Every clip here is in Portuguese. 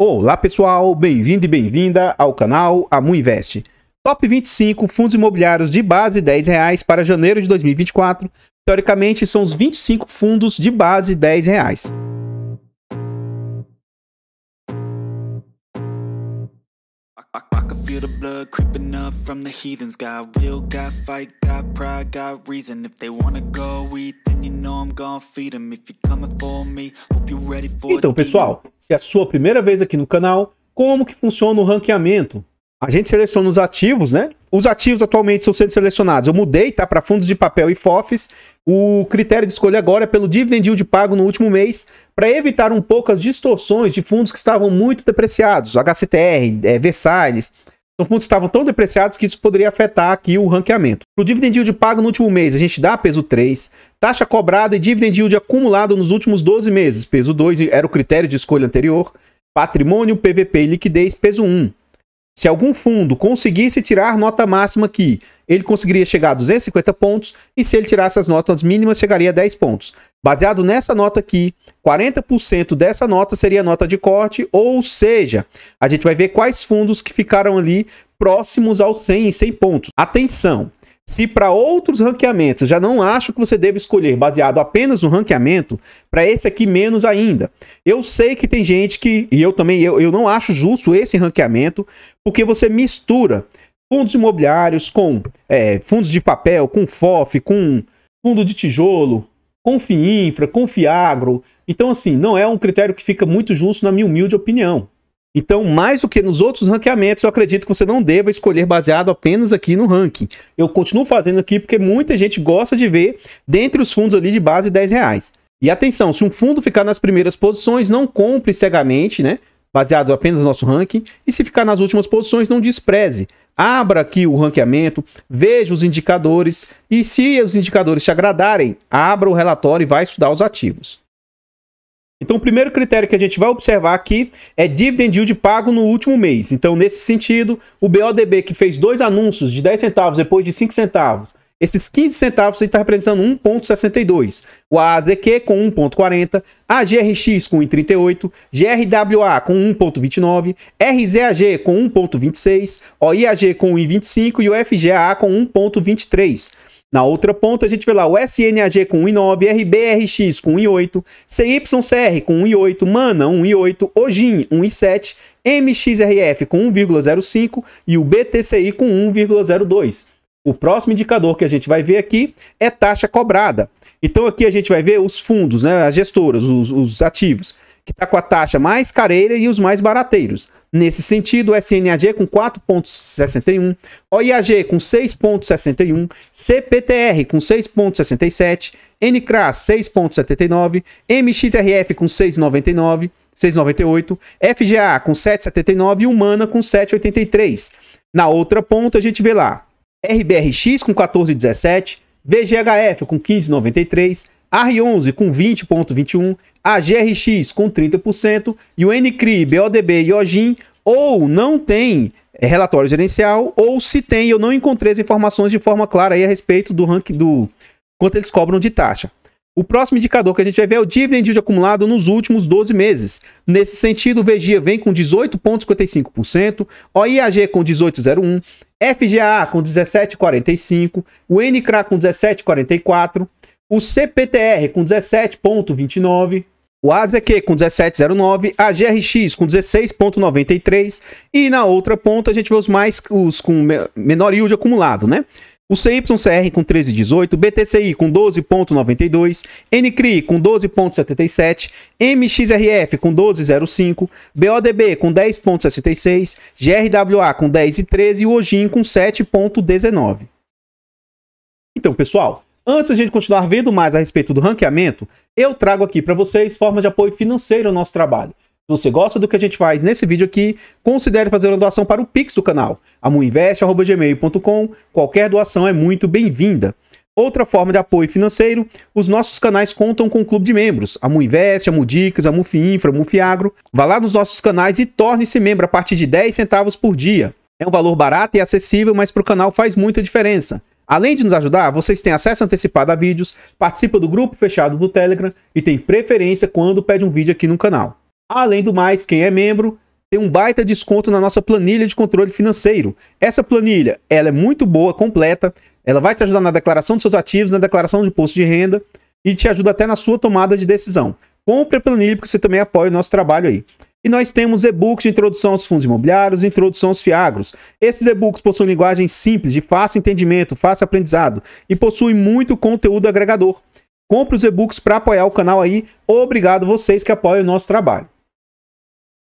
Olá pessoal, bem-vindo e bem-vinda ao canal Amu Invest. Top 25 fundos imobiliários de base R$ reais para janeiro de 2024. Teoricamente são os 25 fundos de base R$ reais. can feel the blood creeping up from the heathens Got will, got fight, got pride, got reason If they wanna go eat, then you know I'm gonna feed them If you're coming for me, hope you're ready for Então pessoal, se é a sua primeira vez aqui no canal, como que funciona o ranqueamento? A gente seleciona os ativos, né? os ativos atualmente estão sendo selecionados. Eu mudei, tá? Para fundos de papel e FOFs. O critério de escolha agora é pelo dividend yield pago no último mês, para evitar um pouco as distorções de fundos que estavam muito depreciados. HCTR, é, Versalhes. São fundos que estavam tão depreciados que isso poderia afetar aqui o ranqueamento. Para o dividend yield pago no último mês, a gente dá peso 3, taxa cobrada e dividend yield acumulado nos últimos 12 meses, peso 2 era o critério de escolha anterior, patrimônio, PVP e liquidez, peso 1. Se algum fundo conseguisse tirar nota máxima aqui, ele conseguiria chegar a 250 pontos e se ele tirasse as notas mínimas, chegaria a 10 pontos. Baseado nessa nota aqui, 40% dessa nota seria nota de corte, ou seja, a gente vai ver quais fundos que ficaram ali próximos aos 100, 100 pontos. Atenção! Se para outros ranqueamentos eu já não acho que você deve escolher baseado apenas no ranqueamento, para esse aqui menos ainda. Eu sei que tem gente que, e eu também, eu, eu não acho justo esse ranqueamento, porque você mistura fundos imobiliários com é, fundos de papel, com FOF, com fundo de tijolo, com FIINFRA, com FIAGRO. Então, assim, não é um critério que fica muito justo, na minha humilde opinião. Então, mais do que nos outros ranqueamentos, eu acredito que você não deva escolher baseado apenas aqui no ranking. Eu continuo fazendo aqui porque muita gente gosta de ver dentre os fundos ali de base 10 reais. E atenção, se um fundo ficar nas primeiras posições, não compre cegamente, né? Baseado apenas no nosso ranking. E se ficar nas últimas posições, não despreze. Abra aqui o ranqueamento, veja os indicadores e se os indicadores te agradarem, abra o relatório e vai estudar os ativos. Então, o primeiro critério que a gente vai observar aqui é dividend yield pago no último mês. Então, nesse sentido, o BODB que fez dois anúncios de 10 centavos depois de 5 centavos, esses 15 centavos está representando 1,62. O ASDQ com 1,40, a GRX com 1,38, GRWA com 1,29, RZAG com 1,26, OIAG com 1,25 e o FGA com 1,23. Na outra ponta, a gente vê lá o SNAG com 1,9, RBRX com 1,8, CYCR com 1,8, MANA 1,8, OGIN 1,7, MXRF com 1,05 e o BTCI com 1,02. O próximo indicador que a gente vai ver aqui é taxa cobrada. Então aqui a gente vai ver os fundos, né, as gestoras, os, os ativos, que está com a taxa mais careira e os mais barateiros. Nesse sentido, SNAG é com 4,61, OIAG com 6,61, CPTR com 6,67, NCRAS 6,79, MXRF com 6,99, 6,98, FGA com 7,79 e Humana com 7,83. Na outra ponta, a gente vê lá RBRX com 14,17, VGHF com 15,93, R11 com 20,21%, a GRX com 30% e o NCRI, BODB e OGIN ou não tem é, relatório gerencial, ou se tem, eu não encontrei as informações de forma clara aí a respeito do ranking do quanto eles cobram de taxa. O próximo indicador que a gente vai ver é o dividend yield acumulado nos últimos 12 meses. Nesse sentido, o VGIA vem com 18,55%, OIAG com 18,01%, FGA com 17,45%, o NCRA com 17,44%, o CPTR com 17,29, o AZQ com 17,09, a GRX com 16,93 e na outra ponta a gente vê os mais os com menor yield acumulado, né? O CYCR com 13,18, BTCI com 12,92, NCRI com 12,77, MXRF com 12,05, BODB com 10,66, GRWA com 10,13 e o OGIN com 7,19. Então, pessoal, Antes de a gente continuar vendo mais a respeito do ranqueamento, eu trago aqui para vocês formas de apoio financeiro ao nosso trabalho. Se você gosta do que a gente faz nesse vídeo aqui, considere fazer uma doação para o Pix do canal, amuinvest.gmail.com. Qualquer doação é muito bem-vinda. Outra forma de apoio financeiro, os nossos canais contam com o um clube de membros, Amu Invest, Amu Dicas, Amu Mufinfra, Amu Mufiagro. Vá lá nos nossos canais e torne-se membro a partir de 10 centavos por dia. É um valor barato e acessível, mas para o canal faz muita diferença. Além de nos ajudar, vocês têm acesso antecipado a vídeos, participam do grupo fechado do Telegram e têm preferência quando pede um vídeo aqui no canal. Além do mais, quem é membro tem um baita desconto na nossa planilha de controle financeiro. Essa planilha, ela é muito boa, completa, ela vai te ajudar na declaração de seus ativos, na declaração de imposto de renda e te ajuda até na sua tomada de decisão. Compre a planilha porque você também apoia o nosso trabalho aí. E nós temos e-books de introdução aos fundos imobiliários, introdução aos fiagros. Esses e-books possuem linguagem simples, de fácil entendimento, fácil aprendizado e possuem muito conteúdo agregador. Compre os e-books para apoiar o canal aí. Obrigado vocês que apoiam o nosso trabalho.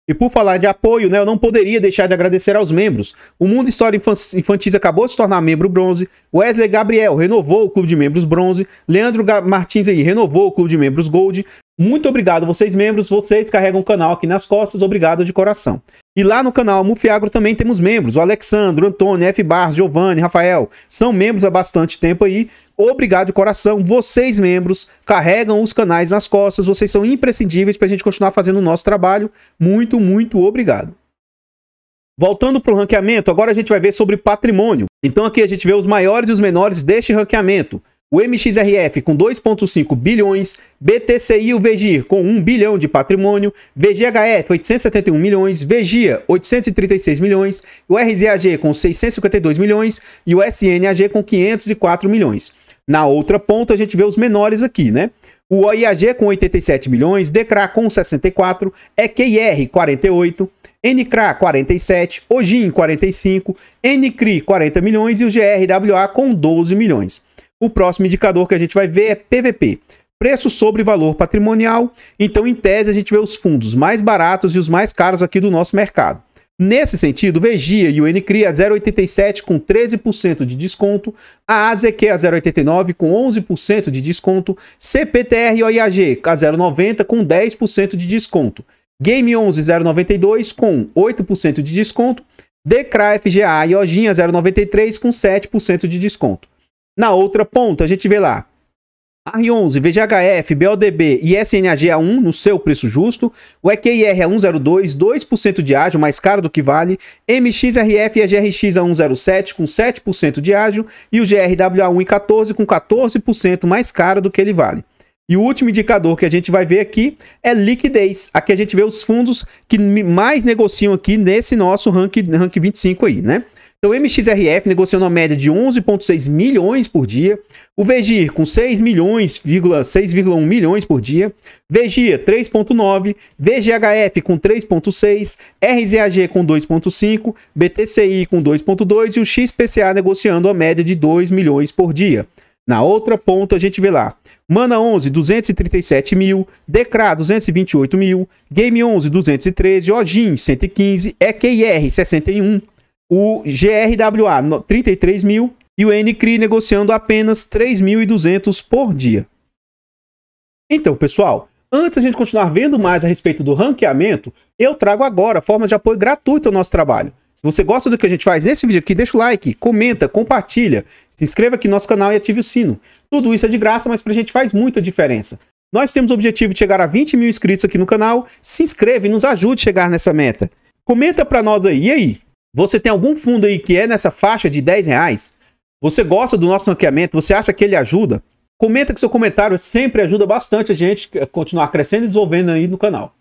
E por falar de apoio, né, eu não poderia deixar de agradecer aos membros. O Mundo História Infantis acabou de se tornar membro bronze. Wesley Gabriel renovou o clube de membros bronze. Leandro Martins aí renovou o clube de membros gold. Muito obrigado vocês membros, vocês carregam o canal aqui nas costas, obrigado de coração. E lá no canal Mufiagro também temos membros, o o Antônio, F. Barros, Giovanni, Rafael, são membros há bastante tempo aí. Obrigado de coração, vocês membros carregam os canais nas costas, vocês são imprescindíveis para a gente continuar fazendo o nosso trabalho. Muito, muito obrigado. Voltando para o ranqueamento, agora a gente vai ver sobre patrimônio. Então aqui a gente vê os maiores e os menores deste ranqueamento o MXRF com 2,5 bilhões, BTCI o VGIR com 1 bilhão de patrimônio, VGHF 871 milhões, VGIA 836 milhões, o RZAG com 652 milhões e o SNAG com 504 milhões. Na outra ponta a gente vê os menores aqui, né? O OIAG com 87 milhões, DECRA com 64, EQIR 48, NCRA 47, OGIN 45, NCRI 40 milhões e o GRWA com 12 milhões. O próximo indicador que a gente vai ver é PVP. Preço sobre valor patrimonial. Então, em tese, a gente vê os fundos mais baratos e os mais caros aqui do nosso mercado. Nesse sentido, Vegia e o NCRI a 0,87 com 13% de desconto, a AZQ a 0,89 com 11% de desconto, CPTR e OIAG a 0,90 com 10% de desconto, Game 11 0,92 com 8% de desconto, DECRA, FGA e OGIN a 0,93 com 7% de desconto. Na outra ponta, a gente vê lá R11, VGHF, BODB e SNAG a 1 no seu preço justo, o EQIR a 102, 2% de ágio, mais caro do que vale, MXRF e a GRX a 107 com 7% de ágio e o GRW a 1,14 com 14% mais caro do que ele vale. E o último indicador que a gente vai ver aqui é liquidez. Aqui a gente vê os fundos que mais negociam aqui nesse nosso rank, rank 25 aí, né? Então o MXRF negociando uma média de 11,6 milhões por dia. O VGIR com 6 milhões, 6,1 milhões por dia. VGIA 3,9. VGHF com 3,6. RZAG com 2,5. BTCI com 2,2. E o XPCA negociando a média de 2 milhões por dia. Na outra ponta a gente vê lá. Mana 11, 237 mil. Decra, 228 mil. Game 11, 213. Ojin, 115. EQR, 61 o GRWA 33 mil e o NCRI negociando apenas 3.200 por dia. Então, pessoal, antes a gente continuar vendo mais a respeito do ranqueamento, eu trago agora formas de apoio gratuito ao nosso trabalho. Se você gosta do que a gente faz nesse vídeo aqui, deixa o like, comenta, compartilha, se inscreva aqui no nosso canal e ative o sino. Tudo isso é de graça, mas para a gente faz muita diferença. Nós temos o objetivo de chegar a 20 mil inscritos aqui no canal. Se inscreva e nos ajude a chegar nessa meta. Comenta para nós aí. E aí, você tem algum fundo aí que é nessa faixa de 10 reais? Você gosta do nosso ranqueamento? Você acha que ele ajuda? Comenta que seu comentário sempre ajuda bastante a gente a continuar crescendo e desenvolvendo aí no canal.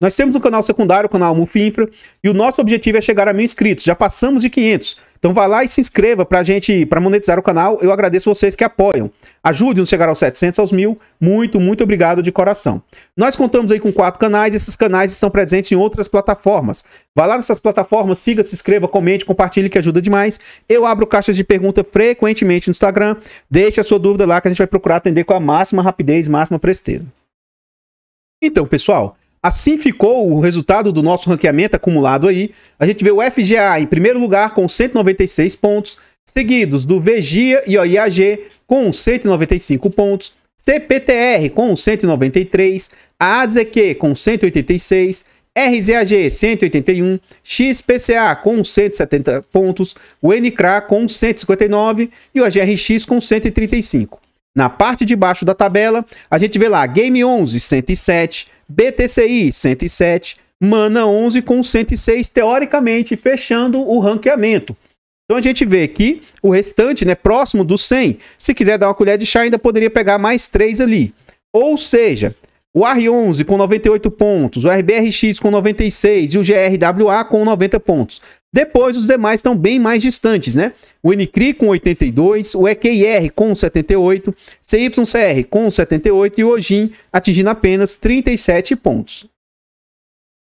Nós temos um canal secundário, o canal Mufinfra, e o nosso objetivo é chegar a mil inscritos. Já passamos de 500. Então vá lá e se inscreva para gente, para monetizar o canal. Eu agradeço vocês que apoiam. Ajude-nos a chegar aos 700, aos mil. Muito, muito obrigado de coração. Nós contamos aí com quatro canais. Esses canais estão presentes em outras plataformas. Vá lá nessas plataformas, siga, se inscreva, comente, compartilhe que ajuda demais. Eu abro caixas de pergunta frequentemente no Instagram. Deixe a sua dúvida lá que a gente vai procurar atender com a máxima rapidez, máxima presteza. Então, pessoal, Assim ficou o resultado do nosso ranqueamento acumulado aí. A gente vê o FGA em primeiro lugar com 196 pontos, seguidos do VGIA e o IAG com 195 pontos, CPTR com 193, a AZQ com 186, RZAG 181, XPCA com 170 pontos, o NCRA com 159 e o AGRX com 135. Na parte de baixo da tabela, a gente vê lá Game 11 107, BTCI 107, Mana 11 com 106 teoricamente fechando o ranqueamento. Então a gente vê que o restante, né, próximo do 100, se quiser dar uma colher de chá ainda poderia pegar mais 3 ali. Ou seja, o R11 com 98 pontos, o RBRX com 96 e o GRWA com 90 pontos. Depois os demais estão bem mais distantes, né? O NCRI com 82, o EQIR com 78, CYCR com 78 e o OGIN atingindo apenas 37 pontos.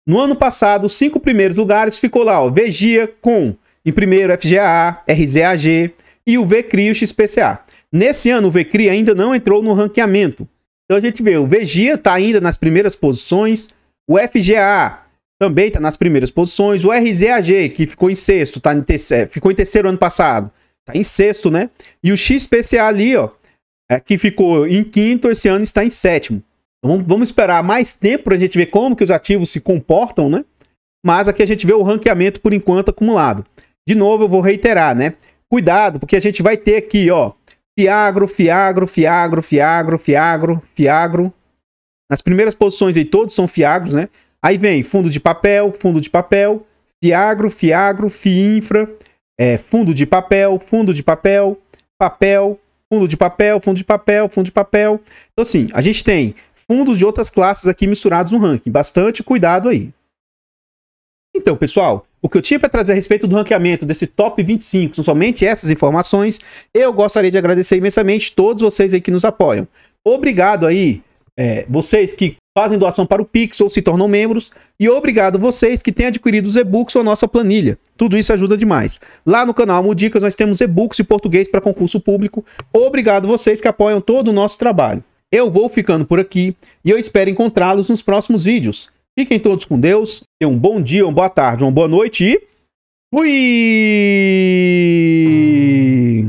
No ano passado, os cinco primeiros lugares ficou lá, o VGIA com, em primeiro, FGA, RZAG e o VCRI e o XPCA. Nesse ano, o VCRI ainda não entrou no ranqueamento, então a gente vê, o Vegia está ainda nas primeiras posições, o FGA também está nas primeiras posições, o RZAG, que ficou em sexto, tá em terceiro, é, ficou em terceiro ano passado, está em sexto, né? E o XPCA ali, ó, é, que ficou em quinto, esse ano está em sétimo. Então, vamos esperar mais tempo para a gente ver como que os ativos se comportam, né? Mas aqui a gente vê o ranqueamento por enquanto acumulado. De novo, eu vou reiterar, né? Cuidado, porque a gente vai ter aqui, ó, Fiagro, Fiagro, Fiagro, Fiagro, Fiagro, Fiagro. Nas primeiras posições aí todos são Fiagros, né? Aí vem fundo de papel, fundo de papel, Fiagro, Fiagro, Fiinfra, é, fundo de papel, fundo de papel, papel, fundo de papel, fundo de papel, fundo de papel. Então assim, a gente tem fundos de outras classes aqui misturados no ranking. Bastante cuidado aí. Então, pessoal, o que eu tinha para trazer a respeito do ranqueamento desse top 25 são somente essas informações. Eu gostaria de agradecer imensamente todos vocês aí que nos apoiam. Obrigado aí, é, vocês que fazem doação para o Pix ou se tornam membros. E obrigado vocês que têm adquirido os e-books ou a nossa planilha. Tudo isso ajuda demais. Lá no canal Mudicas nós temos e-books de português para concurso público. Obrigado vocês que apoiam todo o nosso trabalho. Eu vou ficando por aqui e eu espero encontrá-los nos próximos vídeos. Fiquem todos com Deus. Tenham um bom dia, uma boa tarde, uma boa noite e fui!